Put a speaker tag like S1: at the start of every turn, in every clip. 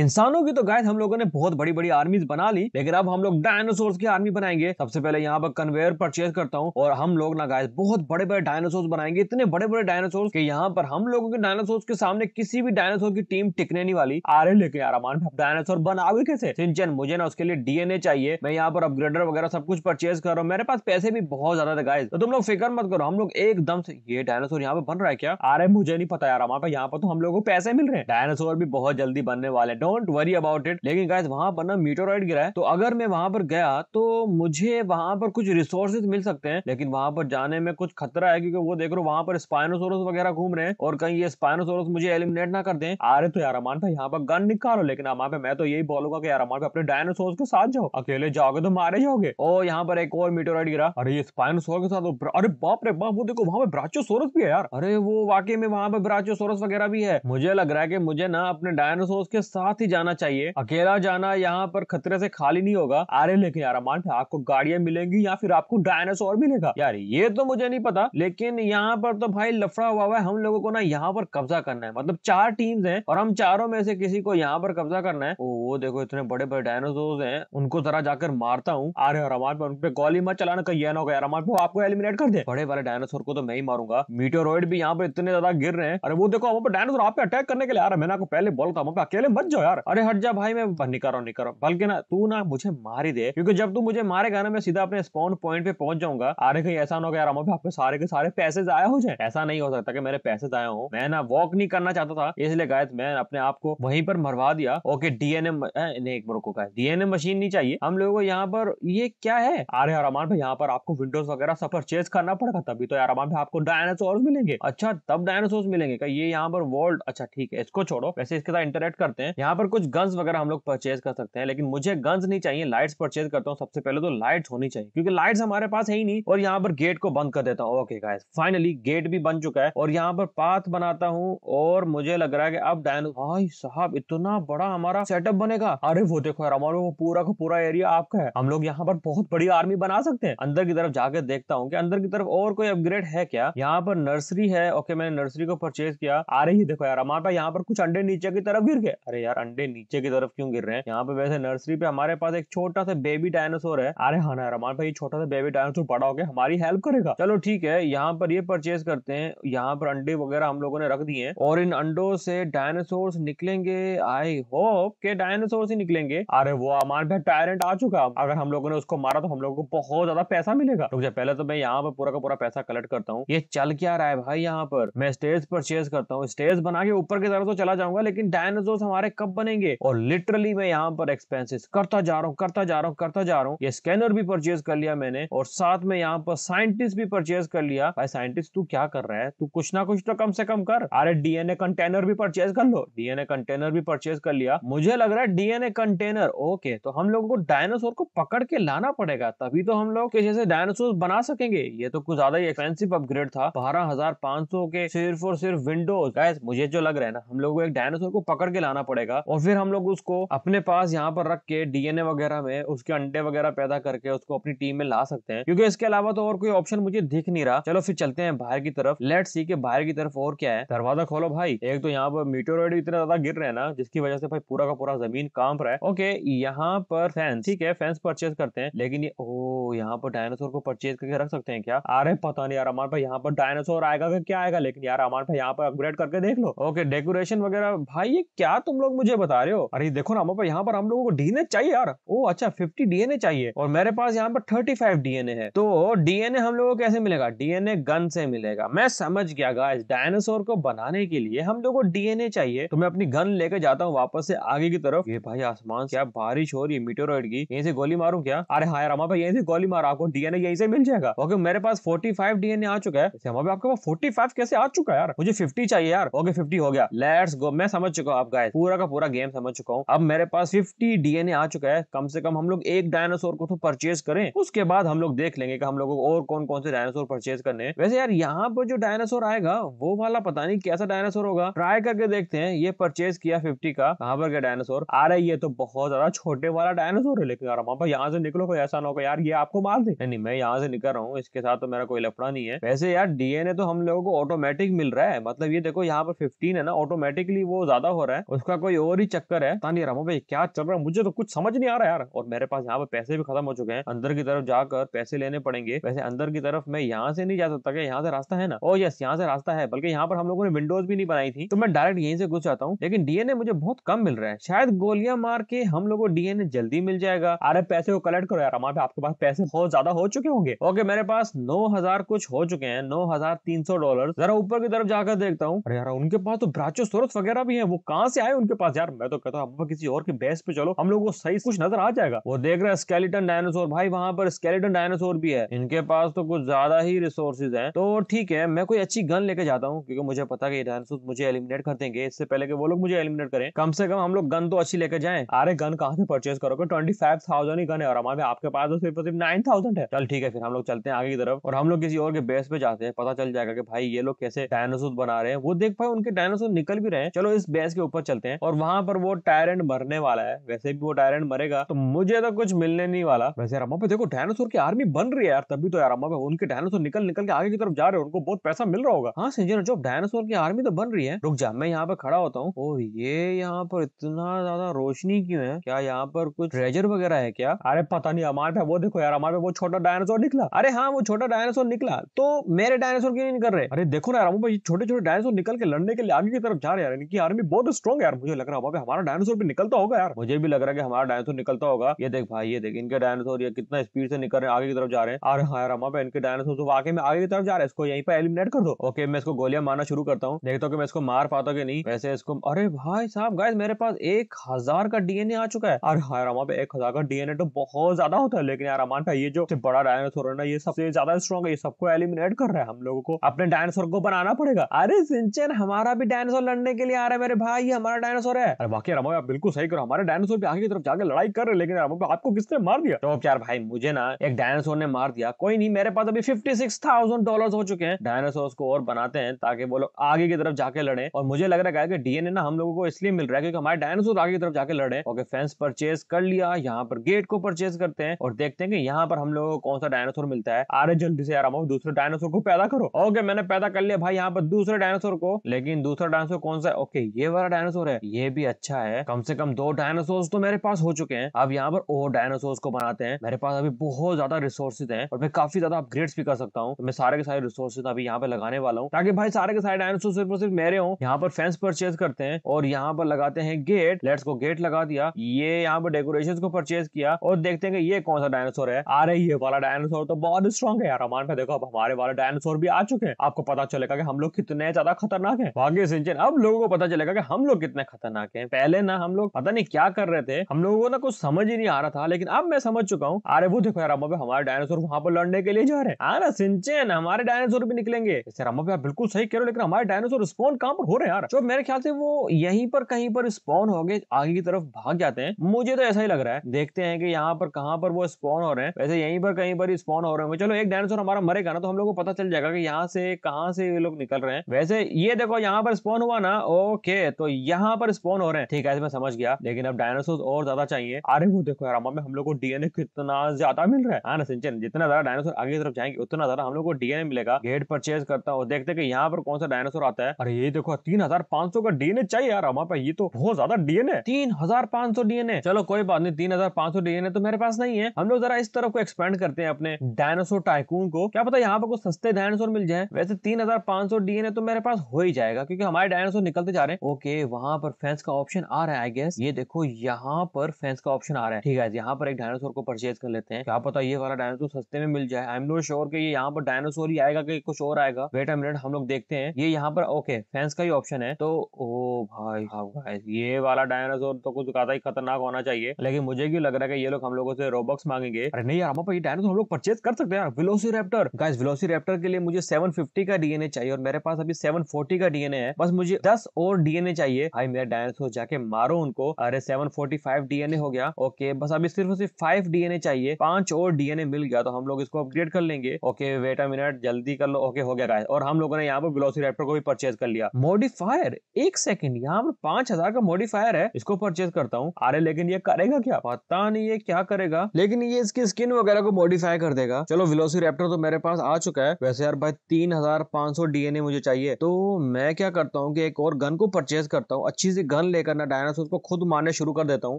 S1: इंसानों की तो गाय हम लोगों ने बहुत बड़ी बड़ी आर्मीज बना ली लेकिन अब हम लोग डायनासोर की आर्मी बनाएंगे सबसे पहले यहाँ पर कन्वेयर परचेज करता हूँ और हम लोग ना गाय बहुत बड़े बड़े डायनासोर बनाएंगे इतने बड़े बड़े डायनासोर की यहाँ पर हम लोगों के डायनासोर के सामने किसी भी डायनासोर की टीम टिकने नहीं वाली रहे लेकिन यार अमान डायनासोर बनाओगे कैसे सिंचन मुझे ना उसके लिए डीएनए चाहिए मैं यहाँ पर अपग्रेडर वगैरह सब कुछ परचेज कर रहा हूँ मेरे पास पैसे भी बहुत ज्यादा गाय तो तुम लोग फिक्र मत करो हम लोग एकदम से ये डायनासोर यहाँ पर बन रहा है क्या आ रहे मुझे नहीं पता यार यहाँ पर तो हम लोग को पैसे मिल रहे हैं डायनासोर भी बहुत जल्दी बनने वाले हैं डोंट वरी अबाउट इट लेकिन गाइस वहां पर ना मीटोराइड गिरा है तो अगर मैं वहां पर गया तो मुझे वहां पर कुछ रिसोर्सेज मिल सकते हैं लेकिन वहां पर जाने में कुछ खतरा है क्योंकि वो देख रहे हो वहां पर स्पाइनोसोरस वगैरह घूम रहे हैं और कहीं ये स्पाइनोसोरस मुझे एलिमिनेट ना कर दें अरे तो यार अमान भाई यहाँ पर गन निकालो लेकिन वहां पर मैं तो यही बोलूंगा कि यार अमान पे अपने डायनासोर के साथ जाओ अकेले जाओगे तो मारे जाओगे और यहाँ पर एक और मीटोराइड गिरा अरे ये स्पाइनोसोर के साथ अरे बाप रे बाप वो देखो वहां पर ब्राचोसोरस भी है यार अरे वो वाकई में वहां पर ब्राचोसोरस वगैरह भी है मुझे लग रहा है कि मुझे ना अपने डायनासोर के साथ साथ ही जाना चाहिए अकेला जाना यहाँ पर खतरे से खाली नहीं होगा अरे लेकिन यार मान आपको गाड़ियां मिलेंगी या फिर आपको डायनासोर मिलेगा यार ये तो मुझे नहीं पता लेकिन यहाँ पर तो भाई लफड़ा हुआ हुआ है हम लोगों को ना यहाँ पर कब्जा करना है मतलब चार टीम है और हम चारों में से किसी को यहाँ पर कब्जा करना है ओ, वो देखो इतने बड़े बड़े डायनासोर है उनको जरा जाकर मारता हूँ अरे रमान पर उनपे गोली मत चलाना कहीं ना होगा रमान पर आपको एलिमिनेट कर दे बड़े वाले डायनासोर को तो मैं ही मारूंगा मीटोरॉइड भी यहाँ पर इतने ज्यादा गिर रहे हैं अरे वो देखो वहाँ डायनासोर आप अटैक करने के लिए आ रहा है मैंने आपको पहले बोला था वहाँ पे अकेले मत जाओ यार अरे हट जा भाई मैं निकल रहा हूँ निकल रहा हूँ बल्कि ना तू ना मुझे मार ही दे क्योंकि जब तू मुझे मारेगा ना मैं सीधा अपने स्पॉन पॉइंट पे पहुंच जाऊंगा अरे कहीं ऐसा ना हो यार आपके सारे के सारे पैसे जाया हो जाए ऐसा नहीं हो सकता कि मेरे पैसे जाया हो मैं ना वॉक नहीं करना चाहता था इसलिए गायत मैं अपने आप को वहीं पर मरवा दिया ओके डीएनए एक को कहा डीएनए मशीन नहीं चाहिए हम लोगों को यहाँ पर ये क्या है अरे यार अमान भाई यहाँ पर आपको विंडोज वगैरह सब परचेज करना पड़ेगा तभी तो यार अमान भाई आपको डायनासोर मिलेंगे अच्छा तब डायनासोर मिलेंगे ये यहाँ पर वर्ल्ड अच्छा ठीक है इसको छोड़ो वैसे इसके साथ इंटरेक्ट करते हैं यहाँ पर कुछ गन्स वगैरह हम लोग परचेज कर सकते हैं लेकिन मुझे गन्स नहीं चाहिए लाइट्स परचेज करता हूँ सबसे पहले तो लाइट्स होनी चाहिए क्योंकि लाइट्स हमारे पास है ही नहीं और यहाँ पर गेट को बंद कर देता हूँ ओके गाइस फाइनली गेट भी बन चुका है और यहाँ पर पाथ बनाता हूँ और मुझे लग रहा है की अब डायनो भाई साहब इतना बड़ा हमारा सेटअप बनेगा अरे वो देखो यार हमारे वो पूरा का पूरा एरिया आपका है हम लोग यहाँ पर बहुत बड़ी आर्मी बना सकते हैं अंदर की तरफ जाकर देखता हूँ की अंदर की तरफ और कोई अपग्रेड है क्या यहाँ पर नर्सरी है ओके मैंने नर्सरी को परचेज किया आ रही है देखो यार हमारे यहाँ पर कुछ अंडे नीचे की तरफ गिर गए अरे यार यार अंडे नीचे की तरफ क्यों गिर रहे हैं यहाँ पे वैसे नर्सरी पे हमारे पास एक छोटा सा बेबी डायनासोर है अरे हाँ ना रमान भाई छोटा सा बेबी डायनासोर बड़ा होकर हमारी हेल्प करेगा चलो ठीक है यहाँ पर ये परचेज करते हैं यहाँ पर अंडे वगैरह हम लोगों ने रख दिए और इन अंडों से डायनासोर निकलेंगे आई होप के डायनासोर ही निकलेंगे अरे वो अमान भाई टायरेंट आ चुका अगर हम लोगों ने उसको मारा तो हम लोगों को बहुत ज्यादा पैसा मिलेगा तो पहले तो मैं यहाँ पर पूरा का पूरा पैसा कलेक्ट करता हूँ ये चल क्या रहा है भाई यहाँ पर मैं स्टेज परचेज करता हूँ स्टेज बना के ऊपर की तरफ तो चला जाऊंगा लेकिन डायनासोर हमारे कब कब बनेंगे और लिटरली मैं यहाँ पर एक्सपेंसिस करता जा रहा हूँ करता जा रहा हूँ करता जा रहा हूँ ये स्कैनर भी परचेज कर लिया मैंने और साथ में यहाँ पर साइंटिस्ट भी परचेज कर लिया भाई साइंटिस्ट तू क्या कर रहा है तू कुछ ना कुछ तो कम से कम कर अरे डीएनए कंटेनर भी परचेज कर लो डीएनए कंटेनर भी परचेज कर लिया मुझे लग रहा है डीएनए कंटेनर ओके तो हम लोगों को डायनासोर को पकड़ के लाना पड़ेगा तभी तो हम लोग जैसे डायनासोर बना सकेंगे ये तो कुछ ज्यादा ही एक्सपेंसिव अपग्रेड था बारह हजार पांच सौ के सिर्फ और सिर्फ विंडोज मुझे जो लग रहा है ना हम लोग को एक डायनासोर को पकड़ के लाना पड़ेगा जाएगा और फिर हम लोग उसको अपने पास यहाँ पर रख के डीएनए वगैरह में उसके अंडे वगैरह पैदा करके उसको अपनी टीम में ला सकते हैं क्योंकि इसके अलावा तो और कोई ऑप्शन मुझे दिख नहीं रहा चलो फिर चलते हैं बाहर की तरफ लेट सी के बाहर की तरफ और क्या है दरवाजा खोलो भाई एक तो यहाँ पर मीटोरॉइड इतना ज्यादा गिर रहे हैं ना जिसकी वजह से भाई पूरा का पूरा जमीन कांप रहा है ओके यहाँ पर फैंस ठीक है फैंस परचेज करते हैं लेकिन ये ओ यहाँ पर डायनासोर को परचेज करके रख सकते हैं क्या अरे पता नहीं यार अमार भाई यहाँ पर डायनासोर आएगा क्या आएगा लेकिन यार अमान भाई यहाँ पर अपग्रेड करके देख लो ओके डेकोरेशन वगैरह भाई ये क्या तुम लोग मुझे मुझे बता रहे हो अरे देखो ना पापा यहाँ पर हम लोगों को डीएनए चाहिए यार ओ अच्छा फिफ्टी डीएनए चाहिए और मेरे पास यहाँ पर थर्टी फाइव डीएनए है तो डीएनए हम लोगों को कैसे मिलेगा डीएनए गन से मिलेगा मैं समझ गया गाइस डायनासोर को बनाने के लिए हम लोगों को डीएनए चाहिए तो मैं अपनी गन लेके जाता हूँ वापस से आगे की तरफ ये भाई आसमान क्या बारिश हो रही है मीटोरॉइड की यहीं से गोली मारू क्या अरे हाँ यार हमारे यहीं से गोली मारा आपको डीएनए यहीं से मिल जाएगा ओके मेरे पास फोर्टी फाइव डीएनए आ चुका है हमारे आपके पास फोर्टी फाइव कैसे आ चुका है यार मुझे फिफ्टी चाहिए यार ओके फिफ्टी हो गया लेट्स गो मैं समझ चुका हूँ आप गाय पूरा का पूरा गेम समझ चुका हूँ अब मेरे पास फिफ्टी डीएनए आ चुका है कम से कम हम लोग एक डायनासोर को तो परचेज करें उसके बाद हम लोग देख लेंगे कि हम लोगों को और कौन कौन से डायनासोर परचेज करने वैसे यार यहाँ पर जो डायनासोर आएगा वो वाला पता नहीं कैसा डायनासोर होगा ट्राई करके देखते हैं ये परचेज किया फिफ्टी का कहाँ पर डायनासोर आ रही है तो बहुत ज्यादा छोटे वाला डायनासोर है लेकिन यार वहां यहाँ से निकलो कोई ऐसा ना होगा यार ये आपको मार दे नहीं मैं यहाँ से निकल रहा हूँ इसके साथ तो मेरा कोई लफड़ा नहीं है वैसे यार डीएनए तो हम लोगों को ऑटोमेटिक मिल रहा है मतलब ये देखो यहाँ पर फिफ्टीन है ना ऑटोमेटिकली वो ज्यादा हो रहा है उसका कोई और ही चक्कर है पता नहीं रामा भाई क्या चल रहा है मुझे तो कुछ समझ नहीं आ रहा यार और मेरे पास यहाँ पे पैसे भी खत्म हो चुके हैं अंदर की तरफ जाकर पैसे लेने पड़ेंगे वैसे अंदर की तरफ मैं यहाँ से नहीं जा सकता क्या यहाँ से रास्ता है ना ओ oh यस यहाँ से रास्ता है बल्कि यहाँ पर हम लोगों ने विंडोज भी नहीं बनाई थी तो मैं डायरेक्ट यहीं से घुस जाता हूँ लेकिन डीएनए मुझे बहुत कम मिल रहा है शायद गोलियां मार के हम लोग को डीएनए जल्दी मिल जाएगा अरे पैसे को कलेक्ट करो यार हमारे आपके पास पैसे बहुत ज्यादा हो चुके होंगे ओके मेरे पास नौ हजार कुछ हो चुके हैं नौ हजार तीन सौ डॉलर जरा ऊपर की तरफ जाकर देखता हूँ अरे यार उनके पास तो ब्राचो सोरस वगैरह भी है वो कहाँ से आए उनके पास पास यार मैं तो कहता हूँ किसी और की बेस पे चलो हम लोग को सही कुछ नजर आ जाएगा वो देख रहे हैं स्केलेटन डायनासोर भाई वहाँ पर स्केलेटन डायनासोर भी है इनके पास तो कुछ ज्यादा ही रिसोर्सेज है तो ठीक है मैं कोई अच्छी गन लेके जाता हूँ क्योंकि मुझे पता कि डायनासोर मुझे एलिमिनेट कर देंगे इससे पहले के वो लोग मुझे एलिमिनेट करें कम से कम हम लोग गन तो अच्छी लेके जाए अरे गन कहाँ से परचेज करोगे ट्वेंटी फाइव थाउजेंड ही गन है और हमारे आपके पास तो सिर्फ सिर्फ नाइन थाउजेंड है चल ठीक है फिर हम लोग चलते हैं आगे की तरफ और हम लोग किसी और के बेस पे जाते हैं पता चल जाएगा कि भाई ये लोग कैसे डायनासोर बना रहे हैं वो देख पाए उनके डायनासोर निकल भी रहे हैं चलो इस बेस के ऊपर चलते हैं और वहां पर वो टायरेंट मरने वाला है वैसे भी वो टायरेंट मरेगा तो मुझे तो कुछ मिलने नहीं वाला वैसे रामा पे देखो डायनासोर की आर्मी बन रही है यार तभी तो यार रमा पे उनके डायनासोर निकल निकल के आगे की तरफ जा रहे हैं उनको बहुत पैसा मिल रहा होगा हाँ संजय जो डायनासोर की आर्मी तो बन रही है रुक जा मैं यहाँ पे खड़ा होता हूँ ओ ये यहाँ पर इतना ज्यादा रोशनी क्यों है क्या यहाँ पर कुछ ट्रेजर वगैरह है क्या अरे पता नहीं हमारे पे वो देखो यार हमारे पे वो छोटा डायनासोर निकला अरे हाँ वो छोटा डायनासोर निकला तो मेरे डायनासोर क्यों नहीं कर रहे अरे देखो ना यार छोटे छोटे डायनासोर निकल के लड़ने के लिए आगे की तरफ जा रहे हैं इनकी आर्मी बहुत स्ट्रॉन्ग है यार मुझे लग रहा होगा हमारा डायनासोर भी निकलता होगा यार मुझे भी लग रहा है कि हमारा डायनासोर निकलता होगा ये देख भाई ये देख इनके डायनासोर ये कितना स्पीड से निकल रहे हैं आगे की तरफ जा रहे हैं अरे हाँ यार हमारे इनके डायनासोर तो आगे में आगे की तरफ जा रहे हैं इसको यहीं पर एलिमिनेट कर दो ओके मैं इसको गोलियां मारना शुरू करता हूँ देखता हूँ कि मैं इसको मार पाता कि नहीं वैसे इसको अरे भाई साहब गाय मेरे पास एक हजार का डीएनए आ चुका है अरे हाँ रामा पे एक हजार का डीएनए तो बहुत ज्यादा होता है लेकिन यार अमान का ये जो बड़ा डायनासोर है ना ये सबसे ज्यादा स्ट्रॉन्ग है ये सबको एलिमिनेट कर रहा है हम लोगों को अपने डायनासोर को बनाना पड़ेगा अरे सिंचन हमारा भी डायनासोर लड़ने के लिए आ रहा है मेरे भाई हमारा डायनासोर रहा है अरे वाकई रामो आप बिल्कुल सही करो हमारे डायनासोर भी आगे की तरफ जाकर लड़ाई कर रहे हैं लेकिन रामो आपको किसने मार दिया तो यार भाई मुझे ना एक डायनासोर ने मार दिया कोई नहीं मेरे पास अभी फिफ्टी सिक्स थाउजेंड डॉलर हो चुके हैं डायनासोर को और बनाते हैं ताकि वो लोग आगे की तरफ जाके लड़े और मुझे लग रहा है कि डीएनए ना हम लोगों को इसलिए मिल रहा है क्योंकि हमारे डायनासोर आगे की तरफ जाके लड़े ओके फेंस परचेज कर लिया यहाँ पर गेट को परचेज करते हैं और देखते हैं कि यहाँ पर हम लोगों को कौन सा डायनासोर मिलता है आ रहे जल्दी से यार दूसरे डायनासोर को पैदा करो ओके मैंने पैदा कर लिया भाई यहाँ पर दूसरे डायनासोर को लेकिन दूसरा डायनासोर कौन सा है ओके ये वाला डायनासोर है ये भी अच्छा है कम से कम दो डायनासोर तो मेरे पास हो चुके हैं अब यहाँ पर और डायनासोर को बनाते हैं मेरे पास अभी बहुत ज्यादा रिसोर्सेज है और मैं काफी ज्यादा अपग्रेड भी कर सकता हूँ तो मैं सारे के सारे रिसोर्सेज अभी यहाँ पे लगाने वाला हूँ ताकि भाई सारे के सारे डायनासोर सिर्फ सिर्फ मेरे हो यहाँ पर फेंस परचेज करते हैं और यहाँ पर लगाते हैं गेट लेट्स को गेट लगा दिया ये यहाँ पर डेकोरेशन को परचेज किया और देखते हैं ये कौन सा डायनासोर है आ रही है वाला डायनासोर तो बहुत स्ट्रॉन्ग है यार हमारे पे देखो अब हमारे वाले डायनासोर भी आ चुके हैं आपको पता चलेगा कि हम लोग कितने ज्यादा खतरनाक है भाग्य सिंचन अब लोगों को पता चलेगा कि हम लोग कितने खतरनाक बना के पहले ना हम लोग पता नहीं क्या कर रहे थे हम लोगों को ना कुछ समझ ही नहीं आ रहा था लेकिन अब मैं समझ चुका हूँ अरे वो देखो यार अम्मा पे हमारे डायनासोर वहां पर लड़ने के लिए जा रहे हैं हाँ ना सिंचे ना हमारे डायनासोर भी निकलेंगे यार अम्मा पे आप बिल्कुल सही कह रहे हो लेकिन हमारे डायनासोर स्पोन कहाँ पर हो रहे हैं यार जो मेरे ख्याल से वो यहीं पर कहीं पर स्पोन हो गए आगे की तरफ भाग जाते हैं मुझे तो ऐसा ही लग रहा है देखते हैं कि यहाँ पर कहाँ पर वो स्पोन हो रहे हैं वैसे यहीं पर कहीं पर स्पोन हो रहे हैं चलो एक डायनासोर हमारा मरेगा ना तो हम लोग को पता चल जाएगा कि यहाँ से कहाँ से ये लोग निकल रहे हैं वैसे ये देखो यहाँ पर स्पोन हुआ ना ओके तो यहाँ पर स्पॉन हो रहे हैं ठीक है मैं समझ गया लेकिन अब डायनासोर और ज्यादा चाहिए अरे वो देखो यार में हम लोग को डीएनए कितना ज्यादा मिल रहा है हाँ ना सिंचन जितना ज्यादा डायनासोर आगे की तरफ जाएंगे उतना ज्यादा हम लोग को डीएनए मिलेगा गेट परचेज करता हूँ देखते कि यहाँ पर कौन सा डायनासोर आता है अरे ये देखो तीन हजार पांच सौ का डीएनए चाहिए यार हमारे पास ये तो बहुत ज्यादा डीएनए तीन हजार पांच सौ डीएनए चलो कोई बात नहीं तीन हजार पांच सौ डीएनए तो मेरे पास नहीं है हम लोग जरा इस तरफ को एक्सपेंड करते हैं अपने डायनासोर टाइकून को क्या पता यहाँ पर कुछ सस्ते डायनासोर मिल जाए वैसे तीन हजार पांच सौ डीएनए तो मेरे पास हो ही जाएगा क्योंकि हमारे डायनासोर निकलते जा रहे हैं ओके वहां पर फैंस फैंस का ऑप्शन आ रहा है आई गेस ये देखो यहाँ पर फैंस का ऑप्शन आ रहा है ठीक है यहाँ पर एक डायनासोर को परचेज कर लेते हैं क्या पता ये वाला डायनासोर सस्ते में मिल जाए आई एम नोट श्योर की यहाँ पर डायनासोर ही आएगा कि कुछ और आएगा वेट अ मिनट हम लोग देखते हैं ये यहाँ पर ओके फैंस का ही ऑप्शन है तो ओ भाई ये वाला डायनासोर तो कुछ ज्यादा ही खतरनाक होना चाहिए लेकिन मुझे क्यों लग रहा है कि ये लोग हम लोगों से रोबक्स मांगेंगे अरे नहीं यार हम तो ये डायनासोर हम लोग परचेज कर सकते हैं विलोसी रेप्टर गाइस विलोसी रेप्टर के लिए मुझे 750 का डीएनए चाहिए और मेरे पास अभी 740 का डीएनए है बस मुझे 10 और डीएनए चाहिए भाई मेरा साइंस हो जाके मारो उनको अरे सेवन फोर्टी फाइव डीएनए हो गया ओके बस अभी सिर्फ सिर्फ फाइव डीएनए चाहिए पांच और डीएनए मिल गया तो हम लोग इसको अपग्रेड कर लेंगे ओके वेट अ मिनट जल्दी कर लो ओके हो गया और हम लोगों ने यहाँ पर ग्लोसी वेलोसिराप्टर को भी परचेज कर लिया मॉडिफायर एक सेकंड यहाँ पर पांच हजार का मॉडिफायर है इसको परचेज करता हूँ अरे लेकिन ये करेगा क्या पता नहीं ये क्या करेगा लेकिन ये इसकी स्किन वगैरह को मॉडिफाई कर देगा चलो विलोसी वेलोसिराप्टर तो मेरे पास आ चुका है वैसे यार भाई तीन हजार पांच सौ डीएनए मुझे चाहिए तो मैं क्या करता हूँ कि एक और गन को परचेज करता हूँ अच्छी सी गन लेकर ना डायनासोर को खुद मारने शुरू कर देता हूँ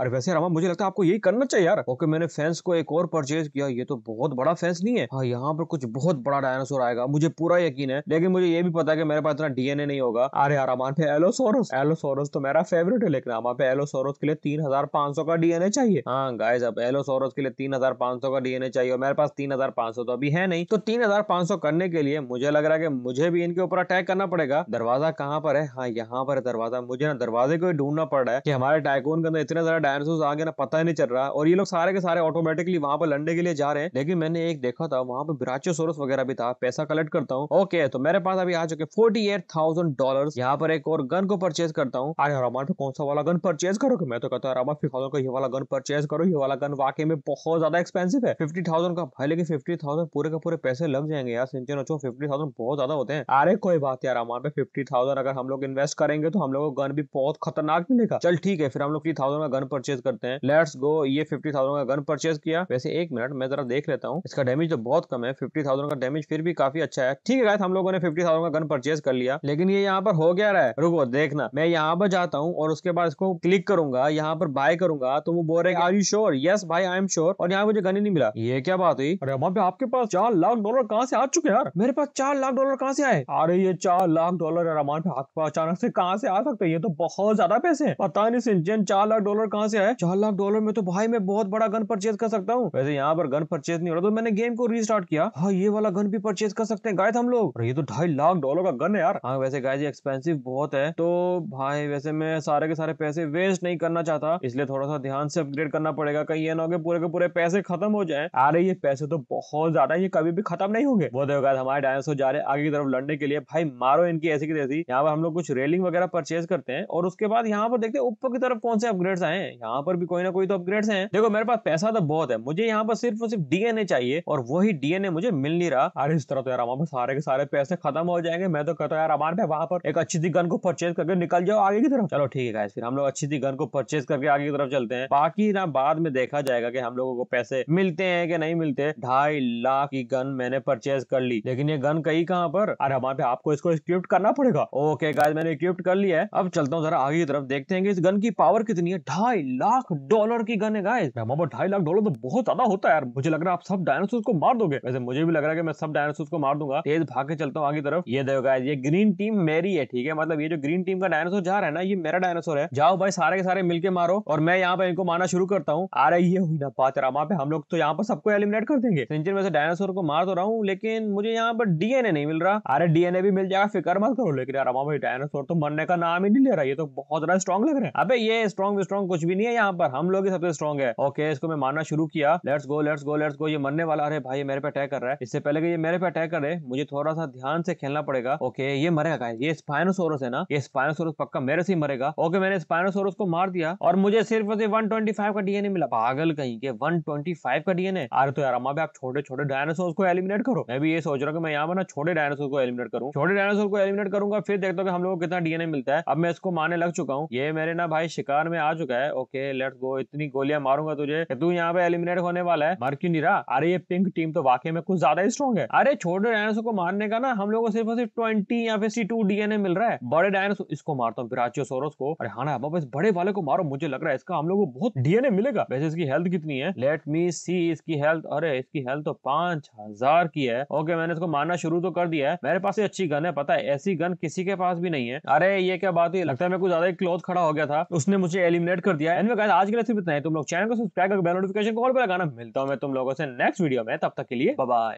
S1: अरे वैसे रमा मुझे लगता है आपको यही करना चाहिए यार ओके मैंने फेंस को एक और परचेज किया ये तो बहुत बड़ा फेंस नहीं है हाँ यहाँ पर कुछ बहुत बड़ा डायनासोर आएगा मुझे पूरा यकीन है लेकिन मुझे ये भी पता है कि मेरे पास इतना डीएनए नहीं होगा अरे यार अमान पे एलोसोरस एलोसोरस तो मेरा फेवरेट है लेकिन अमान पे एलोसोरस के लिए तीन हजार पांच सौ का डीएनए चाहिए हाँ गाइज अब एलोसोरस के लिए तीन हजार पांच सौ का डीएनए चाहिए और मेरे पास तीन हजार पांच सौ तो अभी है नहीं तो तीन हजार पांच सौ करने के लिए मुझे लग रहा है कि मुझे भी इनके ऊपर अटैक करना पड़ेगा दरवाजा कहाँ पर है हाँ यहाँ पर है दरवाजा मुझे ना दरवाजे आधे को ढूंढना पड़ रहा है कि हमारे टाइकोन के अंदर इतना ज्यादा डायनासोर आ गए ना पता ही नहीं चल रहा और ये लोग सारे के सारे ऑटोमेटिकली वहां पर लड़ने के लिए जा रहे हैं लेकिन मैंने एक देखा था वहां पर ब्राचोसोरस वगैरह भी था पैसा कलेक्ट करता हूँ ओके तो मेरे पास अभी आ चुके फोर्टी एट थाउजेंड डॉलर यहाँ पर एक और गन को परचेज करता हूँ अरे हमारे पे कौन सा वाला गन परचेज करो मैं तो कहता हूँ रामा थाउजेंड का ये वाला गन परचेज करो ये वाला गन वाकई में बहुत ज्यादा एक्सपेंसिव है फिफ्टी थाउजेंड का भाई लेकिन फिफ्टी थाउजेंड पूरे का पूरे पैसे लग जाएंगे यार सिंचन अच्छो फिफ्टी थाउजेंड बहुत ज्यादा होते हैं अरे कोई बात यार हमारे पे फिफ्टी थाउजेंड अगर हम लोग इन्वेस्ट करेंगे तो हम लोग को गन भी बहुत खतरनाक मिलेगा चल ठीक है फिर हम लोग थ्री थाउजेंड का गन परचेज करते हैं लेट्स गो ये फिफ्टी थाउजेंड का गन परचेज किया वैसे एक मिनट मैं जरा देख लेता हूँ इसका डैमेज तो बहुत कम है फिफ्टी थाउजेंड का डैमेज फिर भी काफी अच्छा है ठीक है हम लोगों ने फिफ्टी थाउजेंड का गन परचेज कर लिया लेकिन ये यहाँ पर हो गया रहा है रुको देखना मैं यहाँ पर जाता हूँ और उसके बाद इसको क्लिक करूंगा यहाँ पर बाय करूंगा तो वो बोल रहे आर यू श्योर यस भाई आई एम श्योर और यहाँ मुझे गन ही नहीं मिला ये क्या बात हुई अरे आपके पास चार लाख डॉलर कहाँ से आ चुके यार मेरे पास चार लाख डॉलर कहाँ से आए अरे ये चार लाख डॉलर पे अचानक से कहाँ से आ सकते ये तो बहुत बहुत ज्यादा पैसे है पता नहीं सिंचन चार लाख डॉलर कहाँ से आया चार लाख डॉलर में तो भाई मैं बहुत बड़ा गन परचेज कर सकता हूँ वैसे यहाँ पर गन परचेज नहीं हो रहा तो मैंने गेम को रिस्टार्ट किया हाँ ये वाला गन भी परचेज कर सकते हैं गाय हम लोग ये तो ढाई लाख डॉलर का गन है यार हाँ वैसे गाय एक्सपेंसिव बहुत है तो भाई वैसे मैं सारे के सारे पैसे वेस्ट नहीं करना चाहता इसलिए थोड़ा सा ध्यान से अपग्रेड करना पड़ेगा कहीं ये ना हो पूरे के पूरे पैसे खत्म हो जाए अरे ये पैसे तो बहुत ज्यादा ये कभी भी खत्म नहीं होंगे वो देखो हमारे डायनासोर जा रहे आगे की तरफ लड़ने के लिए भाई मारो इनकी ऐसी की तैसी यहाँ पर हम लोग कुछ रेलिंग वगैरह परचेज करते हैं और उसके उसके बाद यहाँ पर देखते ऊपर की तरफ कौन से अपग्रेड्स आए हैं यहाँ पर भी कोई ना कोई तो अपग्रेड्स हैं देखो मेरे पास पैसा तो बहुत है मुझे यहाँ पर सिर्फ और सिर्फ डीएनए चाहिए और वही डीएनए मुझे मिल नहीं रहा अरे इस तरह तो यार पर सारे के सारे पैसे खत्म हो जाएंगे मैं तो कहता हूँ यार हमारे वहां पर एक अच्छी सी गन को परचेज करके निकल जाओ आगे की तरफ चलो ठीक है फिर हम लोग अच्छी सी गन को परचेज करके आगे की तरफ चलते हैं बाकी ना बाद में देखा जाएगा कि हम लोगों को पैसे मिलते हैं कि नहीं मिलते ढाई लाख की गन मैंने परचेज कर ली लेकिन ये गन कहीं कहाँ पर अरे हमारे आपको इसको इक्विप्ट करना पड़ेगा ओके गाय मैंने इक्विप्ट कर लिया है अब चलता हूँ जरा आगे की तरफ देखते हैं कि इस गन की पावर कितनी है ढाई लाख डॉलर की गन है गाइस ढाई लाख डॉलर तो बहुत ज्यादा होता है यार मुझे लग रहा है आप सब डायनासोर को मार दोगे वैसे मुझे भी लग रहा है कि मैं सब डायनासोर को मार दूंगा तेज भाग के चलता हूँ आगे तरफ ये देखो गाइस ये ग्रीन टीम मेरी है ठीक है मतलब ये जो ग्रीन टीम का डायनासोर जा रहा है ना ये मेरा डायनासोर है जाओ भाई सारे के सारे मिलकर मारो और मैं यहाँ पे इनको मारना शुरू करता हूँ आ रही है हुई ना पाच रामा पे हम लोग तो यहाँ पर सबको एलिमिनेट कर देंगे सिंचन में डायनासोर को मार तो रहा हूँ लेकिन मुझे यहाँ पर डीएनए नहीं मिल रहा अरे डीएनए भी मिल जाएगा फिक्र मत करो लेकिन यार भाई डायनासोर तो मरने का नाम ही नहीं ले रहा ये तो बहुत ज्यादा स्ट्रॉन्ग लग रहे हैं अबे ये स्ट्रॉन्ग स्ट्रॉन्ग कुछ भी नहीं है यहाँ पर हम लोग ही सबसे स्ट्रॉन्ग है ओके इसको मैं मारना शुरू किया let's go let's go let's go ये मरने वाला अरे भाई मेरे पे अटैक कर रहा है इससे पहले कि ये मेरे पे अटैक करे मुझे थोड़ा सा ध्यान से खेलना पड़ेगा ओके ये मरेगा ये स्पाइनोसोरस है ना ये स्पाइनोसोरस पक्का मेरे से ही मरेगा ओके मैंने स्पाइनोसोरस को मार दिया और मुझे सिर्फ वन ट्वेंटी फाइव का डीएनए मिला पागल कहीं के वन ट्वेंटी फाइव का डीएनए अरे तो यार अम्मा आप छोटे छोटे डायनासोर को एलिमिनेट करो मैं भी ये सोच रहा हूँ मैं यहाँ पर ना छोटे डायनासोर को एलिमिनेट करूँ छोटे डायनासोर को एलिमिनेट करूंगा फिर देखता हूँ हम लोग को कितना डीएनए मिलता है अब मैं इसको मारने लग चुका हूँ ये मेरे ना भाई शिकार में आ चुका है ओके लेट्स गो इतनी गोलियां मारूंगा तुझे तू यहाँ पे एलिमिनेट होने वाला है मर क्यों नहीं रहा अरे ये पिंक टीम तो वाकई में कुछ ज्यादा ही स्ट्रॉन्ग है अरे छोटे डायनासोर को मारने का ना हम लोग को सिर्फ और सिर्फ ट्वेंटी या फिर सी टू डीएनए मिल रहा है बड़े डायनासोर इसको मारता हूँ पिराचियोसोरस को अरे हाँ ना बाबा इस बड़े वाले को मारो मुझे लग रहा है इसका हम लोग को बहुत डीएनए मिलेगा वैसे इसकी हेल्थ कितनी है लेट मी सी इसकी हेल्थ अरे इसकी हेल्थ तो पांच हजार की है ओके मैंने इसको मारना शुरू तो कर दिया है मेरे पास ये अच्छी गन है पता है ऐसी गन किसी के पास भी नहीं है अरे ये क्या बात है लगता है मैं कुछ ज्यादा एक क्लॉथ खड़ा हो गया था उसने मुझे एलिमिनेट कर दिया एंड anyway, आज के लिए सिर्फ इतना है तुम लोग चैनल को सब्सक्राइब करके बेल नोटिफिकेशन को और बेल आइकन मिलता हूं मैं तुम लोगों से नेक्स्ट वीडियो में तब तक के लिए बाय